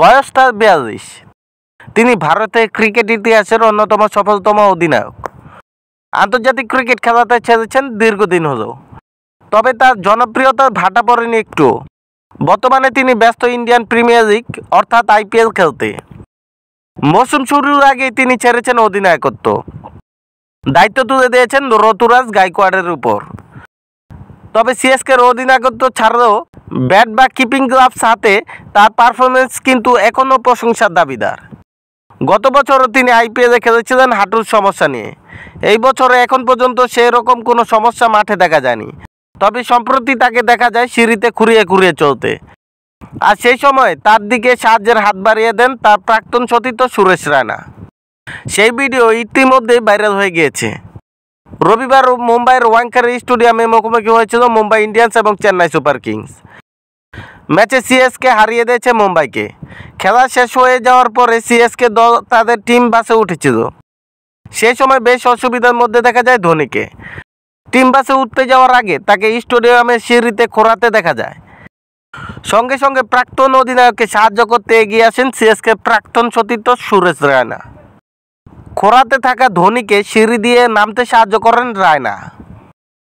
বয়স তার বিয়াল্লিশ তিনি ভারতের ক্রিকেট ইতিহাসের অন্যতম সফলতম অধিনায়ক আন্তর্জাতিক ক্রিকেট খেলাতে ছেড়েছেন দীর্ঘদিন হল তবে তার জনপ্রিয়তার ভাটা পড়েনি একটু বর্তমানে তিনি ব্যস্ত ইন্ডিয়ান প্রিমিয়ার লিগ অর্থাৎ আইপিএল খেলতে মৌসুম শুরুর আগেই তিনি ছেড়েছেন অধিনায়কত্ব দায়িত্ব তুলে দিয়েছেন রতুরাজ গাইকোয়াড়ের উপর তবে সিএসকের অধিনায়কত্ব ছাড়লেও ব্যাট বা কিপিং গ্লাভস হাতে তার পারফরমেন্স কিন্তু এখনও প্রশংসার দাবিদার গত বছরও তিনি আইপিএলে খেলেছিলেন হাঁটুর সমস্যা নিয়ে এই বছরে এখন পর্যন্ত সেই রকম কোনো সমস্যা মাঠে দেখা যায়নি তবে সম্প্রতি তাকে দেখা যায় সিঁড়িতে খুঁড়িয়ে খুঁড়িয়ে চলতে আর সেই সময় তার দিকে সাহায্যের হাত বাড়িয়ে দেন তার প্রাক্তন সতীর্থ সুরেশ রায়না সেই ভিডিও ইতিমধ্যেই ভাইরাল হয়ে গিয়েছে রবিবার মুম্বাইয়ের ওয়াংকারি স্টেডিয়ামে মুখোমুখি হয়েছিল মুম্বাই ইন্ডিয়ান্স এবং চেন্নাই সুপার কিংস ম্যাচে সিএসকে হারিয়ে দিয়েছে মুম্বাইকে খেলা শেষ হয়ে যাওয়ার পরে সিএসকে দল তাদের টিম বাসে উঠেছিল সেই সময় বেশ অসুবিধার মধ্যে দেখা যায় ধোনিকে টিম বাসে উঠতে যাওয়ার আগে তাকে স্টেডিয়ামের সিঁড়িতে খোরাতে দেখা যায় সঙ্গে সঙ্গে প্রাক্তন অধিনায়ককে সাহায্য করতে এগিয়ে আসেন সিএসকে প্রাক্তন সতীর্থ সুরেশ রায়না খোরাতে থাকা ধোনিকে সিঁড়ি দিয়ে নামতে সাহায্য করেন রায়না